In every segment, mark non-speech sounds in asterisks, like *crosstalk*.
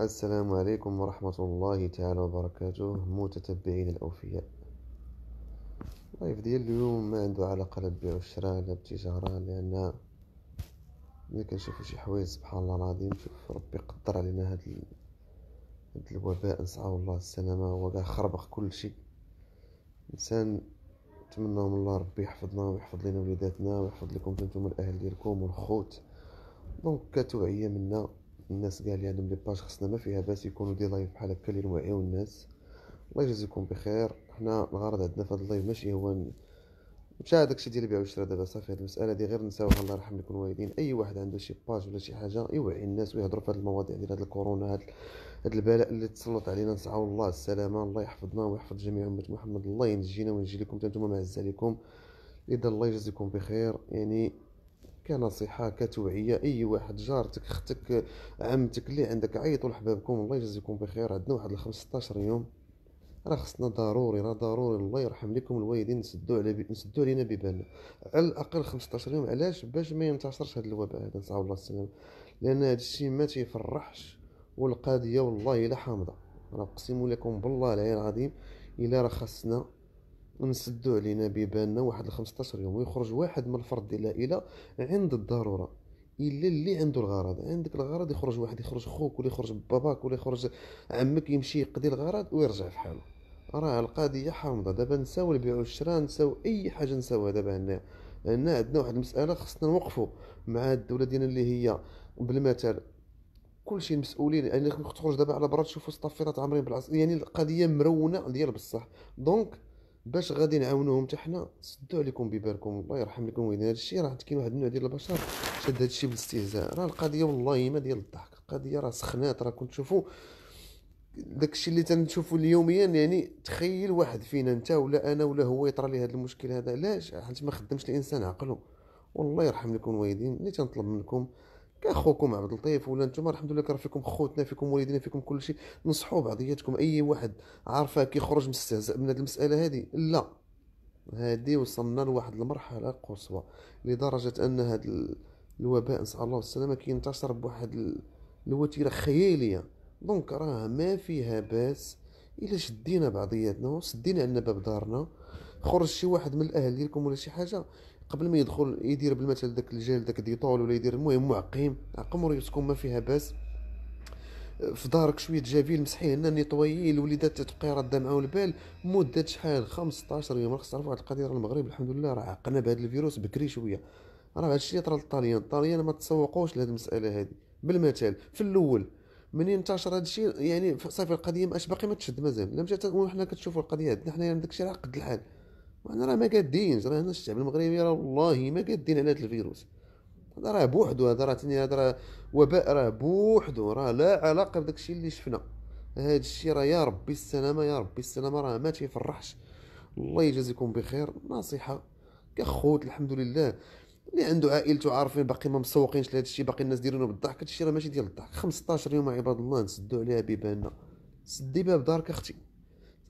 السلام عليكم ورحمة الله تعالى وبركاته متتبعين الأوفياء لايف طيب، ديال اليوم ما عنده علاقة لا بالبيع والشراء لا بالتجارة لأن ملي كنشوفو شي حوايج سبحان الله العظيم شوف ربي قدر علينا هاد ال... هاد الوباء نسعى الله السلامة هو كاع خربق كلشي إنسان نتمنى من الله ربي يحفظنا ويحفظ لنا وليداتنا ويحفظ لكم نتوما الأهل ديالكم والخوت دونك كتوعية منا الناس كاع اللي عندهم لي باج خصنا ما فيها باس يكونوا دي لايف بحال هكا اللي نوعيو الناس الله يجازيكم بخير حنا الغرض عندنا في هذا اللايف ماشي هو مشى هذاك الشيء ديال البيع والشراء دابا صافي هذه المساله دي غير نساوها الله يرحم لكم الوالدين اي واحد عنده شي باج ولا شي حاجه يوعي الناس ويهضروا في هذه المواضيع ديال هذه الكورونا هذا البلاء اللي تسلط علينا نسعوا الله السلامه الله يحفظنا ويحفظ جميع امه محمد الله ينجينا وينجي لكم حتى نتوما معز عليكم اذا الله يجازيكم بخير يعني كنصيحه كتوعيه اي واحد جارتك اختك عمتك اللي عندك عيطوا لحبابكم الله يجازيكم بخير عندنا واحد 15 يوم راه خصنا ضروري راه ضروري الله يرحم لكم الوالدين نسدو على بي... نسدو علينا ببالنا على الاقل 15 يوم علاش باش ما ينتشرش هذا الوباء هذا نسال الله السلامه لان هذا الشيء ما تيفرحش والقضيه والله الا حامضه راه اقسم لكم بالله العلي العظيم الا راه خصنا نسدو علينا بيباننا واحد 15 يوم ويخرج واحد من الفرد ديال العائله عند الضروره الا اللي عنده الغرض عندك الغرض يخرج واحد يخرج خوك ولا يخرج باباك ولا يخرج عمك يمشي يقضي الغرض ويرجع في حاله راه القضيه حامضه دابا نساو البيع والشراء نساو اي حاجه نساوها دابا هنا هنا عندنا واحد المساله خصنا نوقفوا مع الدوله ديالنا اللي هي بالمثل كلشي مسؤولين يعني تخرج دابا على برا تشوفوا الصفيطات عامرين بالعصر يعني القضيه مرونه ديال بصح دونك باش غادي نعاونوهم حتى حنا سدوا عليكم ببالكم الله يرحم لكم ويدنا هذا الشيء راه كاين واحد النوع ديال البشر شاد هذا الشيء بالاستهزاء راه القضيه والله ما ديال الضحك القضيه راه سخنات راه كنت تشوفوا داك الشيء اللي تنشوفوا اليوميا يعني تخيل واحد فينا انت ولا انا ولا هو يطرى لي هذا المشكل هذا علاش حيت ما خدمش الانسان عقله والله يرحم لكم الوالدين اللي تنطلب منكم كاخوكم خوكم عبد اللطيف ولا نتوما الحمد لله راه فيكم خوتنا فيكم والدينا فيكم كل شيء نصحوا بعضياتكم اي واحد عارفه كيخرج مستهزأ من هذه المساله هذه لا هذه وصلنا لواحد المرحله قصوى لدرجه ان هذا الوباء نسال الله السلامه كينتشر بواحد الوتيره خياليه دونك راه ما فيها باس الا شدينا بعضياتنا وسدينا عندنا باب دارنا خرج شي واحد من الاهل ديالكم ولا شي حاجه قبل ما يدخل يدير بالمثل داك الجيل داك ديطول ولا يدير المهم معقم عقم ريوسكم ما فيها باس في دارك شويه جافيل مسحيه هنا نيطويي الوليدات تتبقى رد معاهم البال مده شحال 15 يوم خصنا نعرفوا واحد القضيه المغرب الحمد لله راه عقنا بهذا الفيروس بكري شويه راه هادشي طرا للطاليان الطاليان ما تسوقوش لهاد المساله هذه بالمثال في الاول منين انتشر هادشي يعني صافي القضيه اش باقي ما تشد مازال لم مشات وحنا كتشوفوا القضيه عندنا يعني حنايا داكشي راه قد الحال وانا راه ما قادين راه هنا الشعب المغربي راه والله ما قادين على هذا الفيروس هذا راه بوحدو هذا راه ثاني هذا راه وباء راه بوحدو راه لا علاقه بداك الشيء اللي شفنا هذا الشيء راه يا ربي السلامه يا ربي السلامه راه ما تيفرحش الله يجازيكم بخير نصيحه كخوت الحمد لله اللي عنده عائلته عارفين باقي ما مسوقينش لهذا الشيء باقي الناس دايرينه بالضحك هذا الشيء راه ماشي ديال الضحك 15 يوم عباد الله نسدو عليها بيباننا سدي باب دارك اختي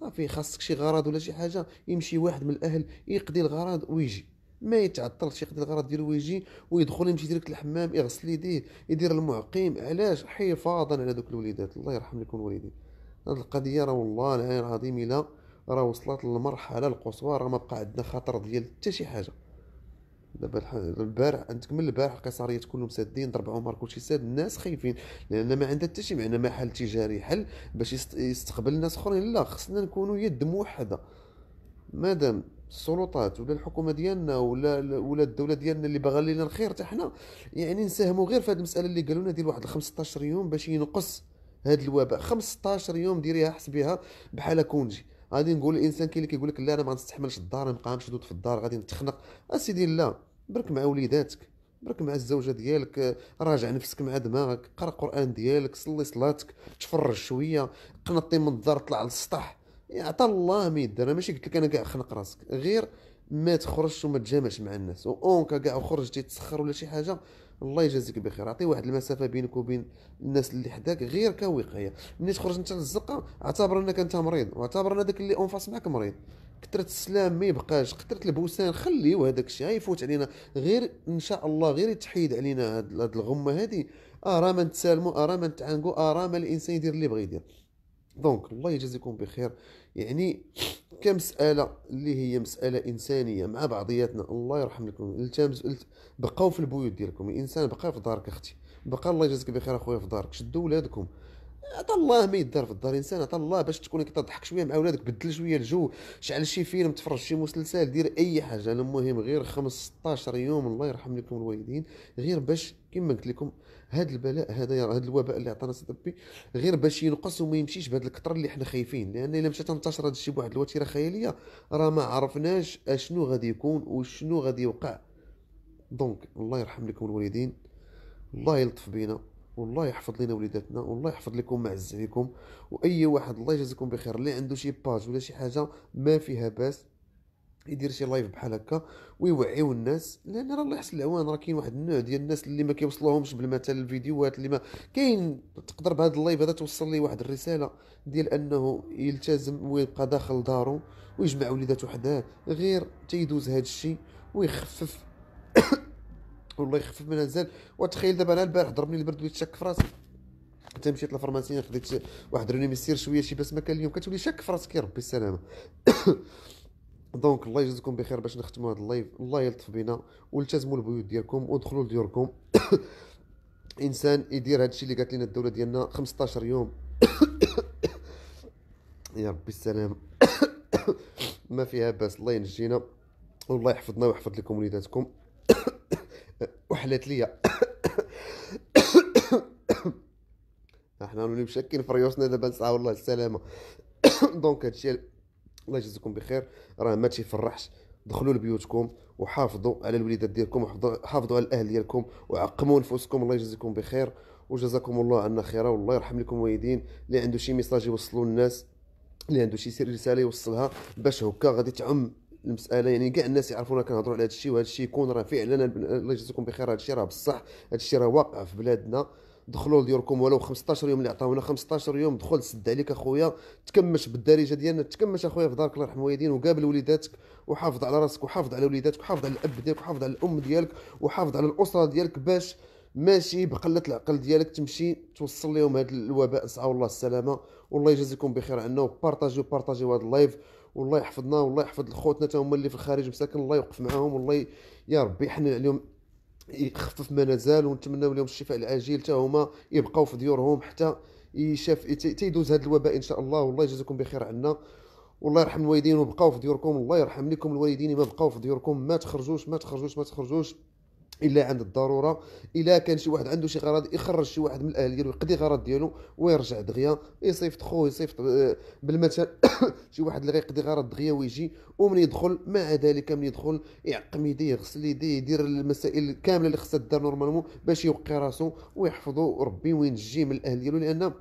صافي خاصك شي غرض ولا شي حاجه يمشي واحد من الاهل يقضي الغرض ويجي ما يتعطلش يقضي الغرض ديالو ويجي ويدخل يمشي ديريكت الحمام يغسل يديه يدير المعقيم علاش حفاظا على دوك الوليدات الله يرحم لكم الوالدين هذه القضيه راه والله العظيم الا راه وصلت للمرحله القصوى راه ما بقى عندنا خطر ديال حتى شي حاجه دابا البارح عندك من البارح القيصريات كلهم سادين ضرب عمر كلشي ساد الناس خايفين لان ما عندها حتى شي معنى محل تجاري حل باش يستقبل ناس اخرين لا خصنا نكونوا يد موحده مادام السلطات ولا الحكومه ديالنا ولا ولا الدوله ديالنا اللي باغا لينا الخير حتى حنا يعني نساهموا غير في هذه المساله اللي قالوا لنا ديال واحد 15 يوم باش ينقص هذا الوباء 15 يوم ديريها حسبيها بحال كونجي غادي نقول الانسان كاين اللي كيقول لك لا انا ما غنستحملش الدار نبقى مشدود في الدار غادي نتخنق اسيدي لا برك مع وليداتك برك مع الزوجه ديالك راجع نفسك مع دماغك قرا القران ديالك صلي صلاتك تفرج شويه قنطي من الدار طلع للسطح يعطى الله ما يدير ماشي قلت لك انا كاع خنق راسك غير ما تخرجش وما تجامعش مع الناس وانكا كاع خرجتي تسخر ولا شي حاجه الله يجازيك بخير عطي واحد المسافه بينك وبين الناس اللي حداك غير كوقايه ملي تخرج انت للزقه اعتبر انك انت مريض واعتبر ان داك اللي اون فاس معك مريض كثرة السلام ما يبقاش كثرة البوسان خليو هذاك الشيء غيفوت علينا غير ان شاء الله غير يتحيد علينا هاد الغمه هادي اراما نتسالموا اراما نتعانقوا ما الانسان يدير اللي بغى يدير دونك الله يجازيكم بخير يعني كمساله اللي هي مساله انسانيه مع بعضياتنا الله يرحم لكم التامز بقاو في البيوت ديالكم الانسان بقى في دارك اختي بقى الله يجازيك بخير اخويا في دارك شدوا ولادكم عطى الله ما يدار في الدار انسان عطى الله باش تكون كتضحك شويه مع ولادك بدل شويه الجو شعل شي فيلم تفرج شي مسلسل دير اي حاجه انا المهم غير 15 يوم الله يرحم لكم الوالدين غير باش كما قلت لكم هذا البلاء هذا هذا الوباء اللي عطانا سي ربي غير باش ينقص وما يمشيش بهذا الكثر اللي حنا خايفين لان الا مشى تنتشر هذا الشيء بواحد الوتيره خياليه راه ما عرفناش اشنو غادي يكون وشنو غادي يوقع دونك الله يرحم لكم الوالدين الله يلطف بينا والله يحفظ لينا وليداتنا والله يحفظ لكم معز عليكم واي واحد الله يجازيكم بخير اللي عنده شي باج ولا شي حاجه ما فيها باس يدير شي لايف بحال هكا ويوعيو الناس لان راه الله يحسن العوان راه كاين واحد النوع ديال الناس اللي ما كيوصلوهمش بالمثل الفيديوهات اللي ما كاين تقدر بهاد اللايف هذا توصل ليه واحد الرساله ديال انه يلتزم ويبقى داخل دارو ويجمع وليداتو حداه غير تيدوز هذا الشيء ويخفف تقول الله يخفف من الزال وتخيل دابا انا البارح ضربني البرد وليت شاك في راسي حتى مشيت للفارماسيان خديت واحد رونيميسير شويه شي بس ما كان اليوم كتولي شاك في راسك يا ربي السلامه دونك *coughs* الله يجزيكم بخير باش نختموا هذا اللايف الله يلطف بنا والتزموا البيوت ديالكم ودخلوا لديوركم *coughs* انسان يدير الشيء اللي قالت لنا الدوله ديالنا 15 يوم *coughs* يا ربي السلام ما فيها باس الله ينجينا والله يحفظنا ويحفظ لكم وليداتكم وحلت لي احنا *coughs* نولي مشكين في ريوسنا دابا نسعى والله السلامه *coughs* دونك هادشي الله يجزيكم بخير راه ما تيفرحش دخلوا لبيوتكم وحافظوا على الوليدات ديالكم وحافظوا على الاهل ديالكم وعقموا نفوسكم الله يجزيكم بخير وجزاكم الله عنا خيرا والله يرحم لكم الوالدين اللي عنده شي ميساج يوصلوا للناس اللي عنده شي رساله يوصلها باش هكا غادي تعم المساله يعني كاع الناس يعرفونا كنهضروا على هذا الشيء وهذا الشيء يكون راه فعلا الله يجزيكم بخير هذا الشيء راه بصح هذا الشيء راه واقع في بلادنا دخلوا لديوركم ولو 15 يوم اللي عطاونا 15 يوم دخل سد عليك اخويا تكمش بالدارجه ديالنا تكمش اخويا في دارك الله يرحم الوالدين وقابل وليداتك وحافظ على راسك وحافظ على وليداتك وحافظ على الاب ديالك وحافظ على الام ديالك وحافظ على الاسره ديالك باش ماشي بقله العقل ديالك تمشي توصل لهم هذا الوباء نسعى الله السلامه والله يجازيكم بخير عنا وبارطاجيو بارطاجيو هذا اللايف والله يحفظنا والله يحفظ خوتنا تا هما اللي في الخارج مساكن الله يوقف معاهم والله يا ربي يحن عليهم يخفف ما نزال ونتمناو لهم الشفاء العاجل تا هما يبقاو في ديورهم حتى يشاف تيدوز هذا الوباء ان شاء الله والله يجازيكم بخير عنا والله يرحم الوالدين وبقاو في ديوركم الله يرحم لكم الوالدين ما بقاو في ديوركم ما تخرجوش ما تخرجوش ما تخرجوش الا عند الضروره الا كان شي واحد عنده شي غرض يخرج شي واحد من الاهل ديالو يقضي غرض ديالو ويرجع دغيا يصيفط خوه يصيفط آه، بالمثل *coughs* شي واحد اللي غيقضي غرض دغيا ويجي ومن يدخل مع ذلك من يدخل يعقم يديه يغسل يديه يدير المسائل كامله اللي خصها دار نورمالمون باش يوقي راسو ويحفظو ربي وينجيه من الاهل ديالو لان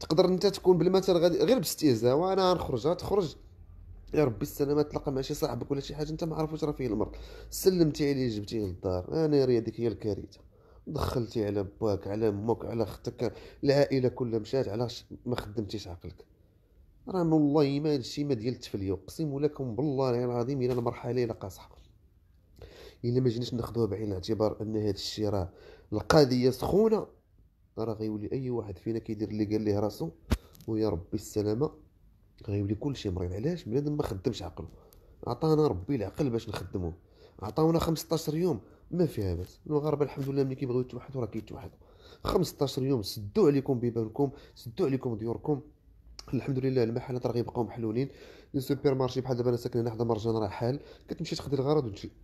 تقدر انت تكون بالمثل غير باستهزاء وانا غنخرج تخرج يا ربي السلامة تلقى مع شي صاحبك ولا شي حاجة انت ما واش راه فيه المرض سلمتي عليه جبتيه للدار انا راه هذيك هي الكارثة دخلتي على باك على امك على اختك العائلة كلها مشات علاش ما خدمتيش عقلك راه والله ما هادشي ما ديال التفلية اقسم لكم بالله العظيم الى المرحلة الى قاصحة الا ما جيناش ناخذوها بعين الاعتبار ان هذا الشيء راه القضية سخونة راه غيولي اي واحد فينا كيدير اللي قال ليه راسو ويا ربي السلامه غيولي كلشي مريض علاش بنادم ما خدمش عقله عطانا ربي العقل باش نخدمو عطاونا 15 يوم ما فيها باس المغاربه الحمد لله ملي كيبغيو يتوحدوا راه كيتوحدوا 15 يوم سدوا عليكم بيبانكم سدوا عليكم ديوركم الحمد لله المحلات راه غيبقاو محلولين لي سوبر مارشي بحال دابا انا ساكن هنا حدا مرجان راه حال كتمشي تخدي الغرض وتمشي *coughs*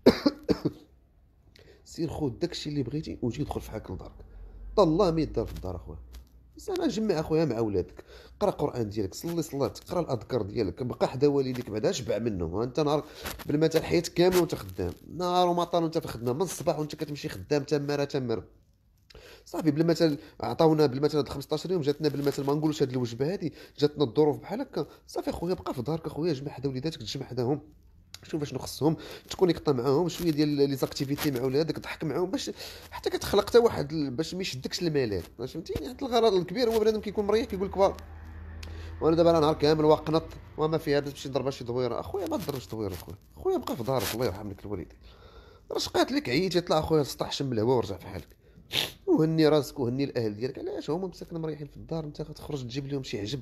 سير خود داكشي اللي بغيتي وجي دخل في حاك لدارك الله ما يدار في الدار اخويا زعما جمع اخويا مع اولادك قرا القران ديالك صلي صلاتك قرا الاذكار ديالك بقى حدا والديك بعدا شبع منهم انت نهار بالمثل حيت حياتك كامله وانت خدام نهار ومطر وانت في الخدمه من الصباح وانت كتمشي خدام تماره تمر صافي بالمثل عطاونا بالمثل هاد 15 يوم جاتنا بالمثل ما نقولوش هاد الوجبه هادي جاتنا الظروف بحال هكا صافي خويا بقى في دارك اخويا جمع حدا وليداتك تجمع حداهم شوف شنو خصهم تكونيكطا معاهم شويه ديال لي زاكتيفيتي مع ولادك ضحك معاهم باش حتى كتخلق حتى واحد باش ما يشدكش الملل فهمتيني هذا الغرض الكبير هو بنادم كيكون مريح كيقول لك وانا دابا انا نهار كامل واقنط وما فيها باش تمشي ضربه شي دويره اخويا ما تضربش دويره اخويا اخويا بقى في دارك الله يرحم لك الوالدين رشقات لك عييتي طلع اخويا سطح شم الهواء ورجع في حالك وهني راسك وهني الاهل ديالك علاش هما مساكن مريحين في الدار انت تخرج تجيب لهم شي عجب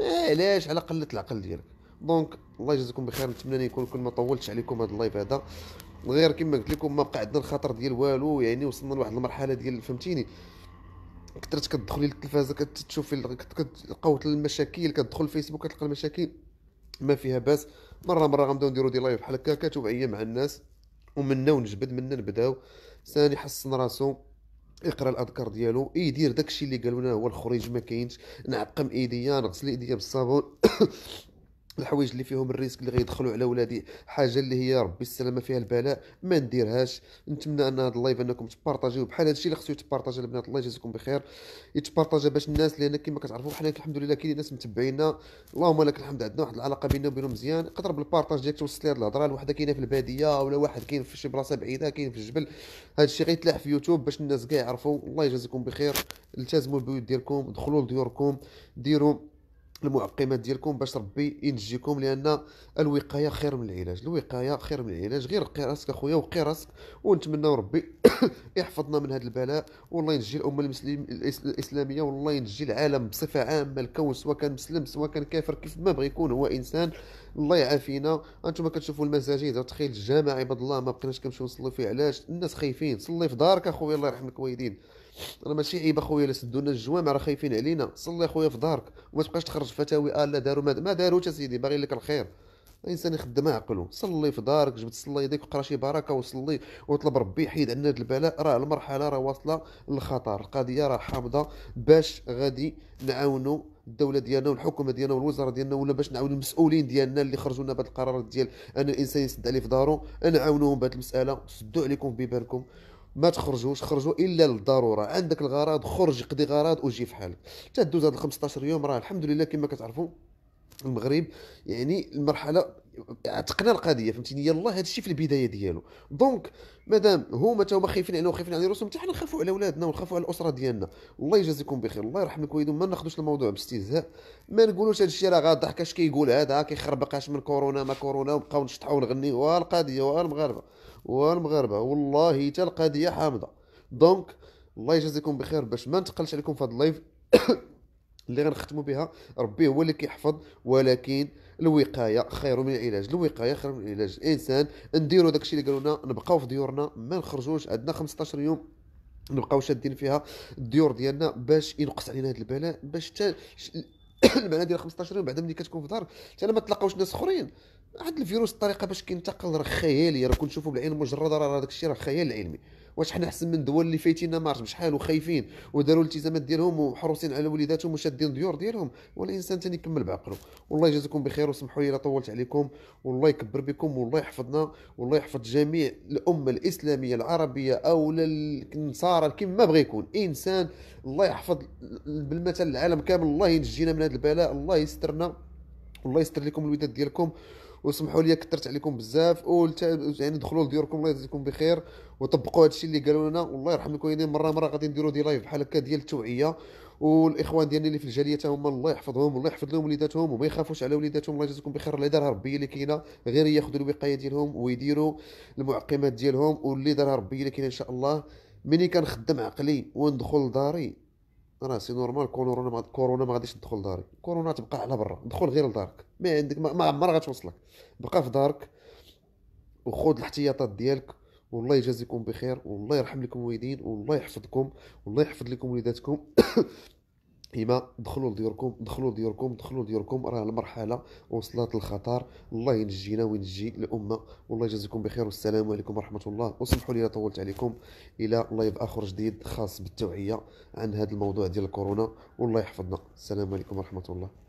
علاش على قله العقل ديالك دونك الله يجازيكم بخير نتمنى ان يكون ما طولتش عليكم هذا اللايف هذا غير كما قلت لكم ما بقى عندنا الخطر ديال والو يعني وصلنا لواحد المرحله ديال فهمتيني كثرت كتدخلي للتلفازه كتشوفي قوت المشاكل كتدخل الفيسبوك كتلقى المشاكل ما فيها باس مره مره غنبداو نديرو دي لايف بحال هكا كتوعيه مع الناس ومننا ونجبد منا نبداو ثاني حسن راسو يقرا الاذكار ديالو يدير داكشي اللي قالوا لنا هو الخريج ما كاينش نعقم ايديا نغسل ايديا بالصابون *coughs* الحوايج اللي فيهم الريسك اللي غيدخلوا على ولادي حاجه اللي هي ربي السلامه فيها البلاء ما نديرهاش نتمنى ان هذا اللايف انكم تبارطاجيو بحال هذا الشيء اللي خصو يتبارطاجا البنات الله يجازيكم بخير يتبارطاجا باش الناس لان كما كتعرفوا حنا الحمد لله كاين ناس متبعينا اللهم لك الحمد عندنا واحد العلاقه بيننا وبينهم مزيان قدر بالبارطاج ديالك توصل لي الهضره لواحد كاينه في الباديه ولا واحد كاين في شي بلاصه بعيده كاين في الجبل هذا الشيء غيتلاح في يوتيوب باش الناس كاع يعرفوا الله يجازيكم بخير التزموا بالبيوت ديالكم دخلوا لديوركم ديروا المعقمات ديالكم باش ربي ينجيكم لان الوقايه خير من العلاج الوقايه خير من العلاج غير رقي راسك اخويا وقي راسك ونتمناو ربي *coughs* يحفظنا من هذا البلاء والله ينجي الامه المسلم الاسلاميه والله ينجي العالم بصفه عامه الكون سواء كان مسلم سواء كان كافر كيف ما بغى يكون هو انسان الله يعافينا انتم كتشوفوا المساجد تخيل الجامع عباد الله ما بقيناش كنمشيو نصلي فيه علاش الناس خايفين صلي في دارك اخويا الله يرحم الوالدين راه ماشي عيب اخويا اللي سدونا الجوامع راه خايفين علينا صلي اخويا في دارك وما تبقاش تخرج فتاوي اه لا داروا ما داروش سيدي باغي لك الخير الانسان يخدم عقله صلي في دارك جبد صلي يديك وقرا شي بركه وصلي وطلب ربي يحيد عنا هذا البلاء راه المرحله راه واصله للخطر القضيه راه حامضه باش غادي نعاونوا الدوله ديالنا والحكومه ديالنا والوزاره ديالنا ولا باش نعاونوا المسؤولين ديالنا اللي خرجوا لنا بهذا القرارات ديال ان الانسان يسد عليه في دارو نعاونوهم بهذه المساله سدوا عليكم في بيبانكم ما تخرجوش خرجوا الا للضروره عندك الغرض خرج قضي غرض وجي حالك حتى دوز هاد 15 يوم راه الحمد لله كما كتعرفوا المغرب يعني المرحله عتقنا القضيه فهمتيني يلا هذا الشيء في البدايه ديالو دونك مادام هما تا هما خايفين علينا وخايفين على راسهم حتى حنا نخافوا على ولادنا ونخافوا على الاسره ديالنا الله يجازيكم بخير الله يرحم الوالدين ما ناخذوش الموضوع باستهزاء ما نقولوش هذا الشيء راه غاضحك اش كيقول هذا كيخربقاش من كورونا ما كورونا وبقاو نشطحوا ونغنيوا القضيه والمغاربه والمغاربه والله حتى القضيه حامضه دونك الله يجازيكم بخير باش ما نتقلش عليكم في هذا اللايف *coughs* اللي غنختموا بها ربي هو اللي كيحفظ ولكن الوقايه خير من العلاج الوقايه خير من العلاج الانسان نديروا داكشي اللي قالوا لنا نبقاو في ديورنا ما نخرجوش عندنا 15 يوم نبقاو شادين فيها الديور ديالنا باش ينقص علينا هذا البلاء باش حتى *coughs* المعنى ديال 15 يوم بعد ملي كتكون في دار حتى ما تلاقاوش ناس اخرين هاد الفيروس الطريقه باش كينتقل راه خياليه راه كنشوفو بالعين المجرده راه داك الشيء راه خيال علمي واش حنا احسن من دول اللي فايتينا مارس بشحال وخايفين وداروا الالتزامات ديالهم وحروسين على وليداتهم وشادين ديور ديالهم والانسان تاني يكمل بعقله والله يجازيكم بخير وسمحوا لي الا طولت عليكم والله يكبر بكم والله يحفظنا والله يحفظ جميع الامه الاسلاميه العربيه او النصارى ما بغى يكون انسان الله يحفظ بالمثل العالم كامل الله ينجينا من هذا البلاء الله يسترنا والله يستر لكم الوداد ديالكم وسمحوا لي كثرت عليكم بزاف يعني دخلوا لديوركم الله يجزيكم بخير وطبقوا هذا الشيء اللي قالوا لنا والله يرحم لكم يعني مره مره غادي نديروا دي لايف بحال هكا ديال التوعيه والاخوان ديالنا اللي في الجاليه تا هما الله يحفظهم والله يحفظ لهم وليداتهم وما يخافوش على وليداتهم الله يجازيكم بخير اللي دارها ربي اللي كاينه غير ياخذوا الوقايه ديالهم ويديروا المعقمات ديالهم واللي دارها ربي اللي كاينه ان شاء الله مني كنخدم عقلي وندخل لداري راه سي نورمال كورونا ما كورونا ما غاديش تدخل لداري كورونا تبقى على برا دخل غير لدارك ما عندك ما عمر غتوصلك بقى في دارك وخذ الاحتياطات ديالك والله يجازيكم بخير والله يرحم لكم الوالدين والله يحفظكم والله يحفظ لكم وليداتكم *coughs* كيما دخلوا لديوركم دخلوا لديوركم دخلوا لديوركم راه المرحله وصلت الخطر الله ينجينا وينجي الامه والله يجازيكم بخير والسلام عليكم ورحمه الله وسمحوا لي الا طولت عليكم الى لايف اخر جديد خاص بالتوعيه عن هذا الموضوع ديال الكورونا والله يحفظنا السلام عليكم ورحمه الله